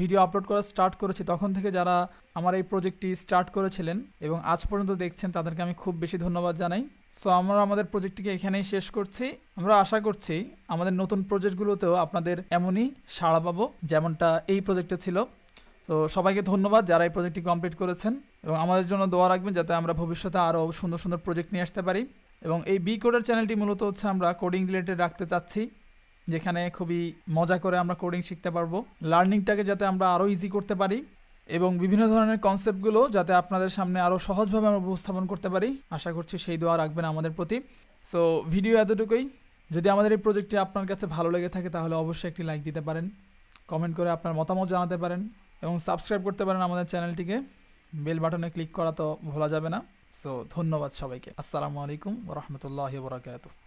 Speaker 1: ভিডিও আপলোড করা স্টার্ট করেছি তখন থেকে যারা আমার এই প্রজেক্টটি স্টার্ট করেছিলেন এবং আজ পর্যন্ত দেখছেন তাদেরকে আমি খুব বেশি ধন্যবাদ জানাই সো আমরা আমাদের প্রজেক্টটিকে এখানেই শেষ করছি আমরা আশা করছি আমাদের নতুন প্রজেক্টগুলোতেও আপনাদের এমনই সাড়া পাবো যেমনটা এই প্রজেক্টে ছিল তো সবাইকে ধন্যবাদ যারা এই প্রজেক্টটি কমপ্লিট করেছেন এবং আমাদের জন্য দোয়া রাখবেন যাতে আমরা ভবিষ্যতে আরও সুন্দর সুন্দর প্রজেক্ট নিয়ে আসতে পারি এবং এই বি কোডের চ্যানেলটি মূলত হচ্ছে আমরা কোডিং রিলেটেড রাখতে চাচ্ছি যেখানে খুবই মজা করে আমরা কোডিং শিখতে পারবো লার্নিংটাকে যাতে আমরা আরও ইজি করতে পারি এবং বিভিন্ন ধরনের কনসেপ্টগুলো যাতে আপনাদের সামনে আরও সহজভাবে আমরা উপস্থাপন করতে পারি আশা করছি সেই দোয়া রাখবেন আমাদের প্রতি সো ভিডিও এতটুকুই যদি আমাদের এই প্রজেক্টটি আপনার কাছে ভালো লেগে থাকে তাহলে অবশ্যই একটি লাইক দিতে পারেন কমেন্ট করে আপনার মতামত জানাতে পারেন এবং সাবস্ক্রাইব করতে পারেন আমাদের চ্যানেলটিকে বেল বাটনে ক্লিক করা তো ভোলা যাবে না সো ধন্যবাদ সবাইকে আসসালামু আলাইকুম রহমতুল্লাহ বরাকাত